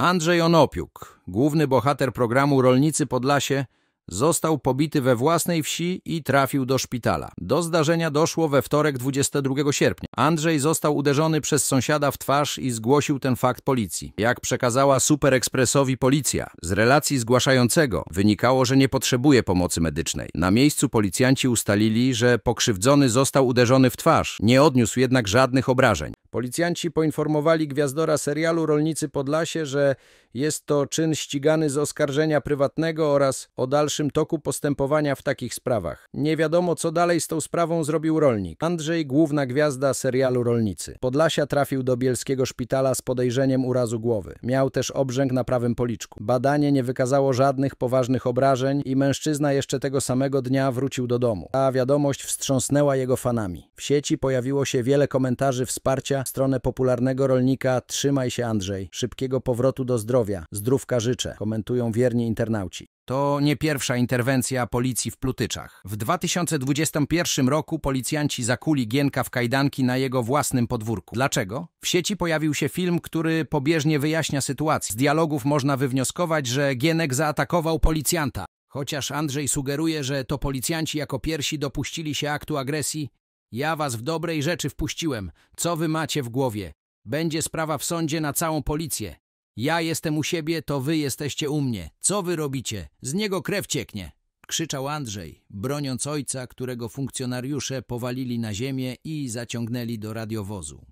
Andrzej Onopiuk, główny bohater programu Rolnicy Podlasie, został pobity we własnej wsi i trafił do szpitala. Do zdarzenia doszło we wtorek 22 sierpnia. Andrzej został uderzony przez sąsiada w twarz i zgłosił ten fakt policji. Jak przekazała Superekspresowi policja, z relacji zgłaszającego wynikało, że nie potrzebuje pomocy medycznej. Na miejscu policjanci ustalili, że pokrzywdzony został uderzony w twarz, nie odniósł jednak żadnych obrażeń. Policjanci poinformowali gwiazdora serialu Rolnicy Podlasie, że jest to czyn ścigany z oskarżenia prywatnego oraz o dalszym toku postępowania w takich sprawach. Nie wiadomo, co dalej z tą sprawą zrobił rolnik. Andrzej, główna gwiazda serialu Rolnicy. Podlasia trafił do bielskiego szpitala z podejrzeniem urazu głowy. Miał też obrzęk na prawym policzku. Badanie nie wykazało żadnych poważnych obrażeń i mężczyzna jeszcze tego samego dnia wrócił do domu. Ta wiadomość wstrząsnęła jego fanami. W sieci pojawiło się wiele komentarzy wsparcia stronę popularnego rolnika Trzymaj się Andrzej, szybkiego powrotu do zdrowia, zdrówka życzę, komentują wierni internauci. To nie pierwsza interwencja policji w Plutyczach. W 2021 roku policjanci zakuli Gienka w kajdanki na jego własnym podwórku. Dlaczego? W sieci pojawił się film, który pobieżnie wyjaśnia sytuację. Z dialogów można wywnioskować, że Gienek zaatakował policjanta. Chociaż Andrzej sugeruje, że to policjanci jako pierwsi dopuścili się aktu agresji, ja was w dobrej rzeczy wpuściłem. Co wy macie w głowie? Będzie sprawa w sądzie na całą policję. Ja jestem u siebie, to wy jesteście u mnie. Co wy robicie? Z niego krew cieknie! Krzyczał Andrzej, broniąc ojca, którego funkcjonariusze powalili na ziemię i zaciągnęli do radiowozu.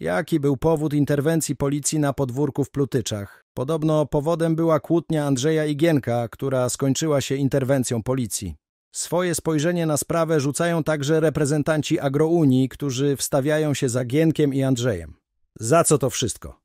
Jaki był powód interwencji policji na podwórku w Plutyczach? Podobno powodem była kłótnia Andrzeja Igienka, która skończyła się interwencją policji. Swoje spojrzenie na sprawę rzucają także reprezentanci agrounii, którzy wstawiają się za Gienkiem i Andrzejem. Za co to wszystko?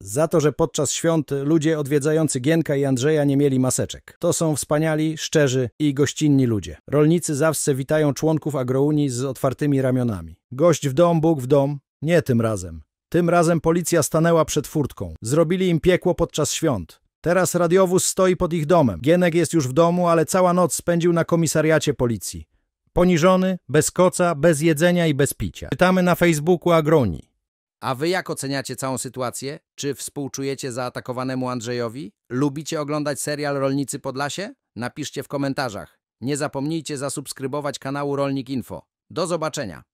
Za to, że podczas świąt ludzie odwiedzający Gienka i Andrzeja nie mieli maseczek. To są wspaniali, szczerzy i gościnni ludzie. Rolnicy zawsze witają członków agrounii z otwartymi ramionami. Gość w dom, Bóg w dom. Nie tym razem. Tym razem policja stanęła przed furtką. Zrobili im piekło podczas świąt. Teraz radiowóz stoi pod ich domem. Gienek jest już w domu, ale cała noc spędził na komisariacie policji. Poniżony, bez koca, bez jedzenia i bez picia. Czytamy na Facebooku Agroni. A wy jak oceniacie całą sytuację? Czy współczujecie zaatakowanemu Andrzejowi? Lubicie oglądać serial Rolnicy Podlasie? Napiszcie w komentarzach. Nie zapomnijcie zasubskrybować kanału Rolnik Info. Do zobaczenia!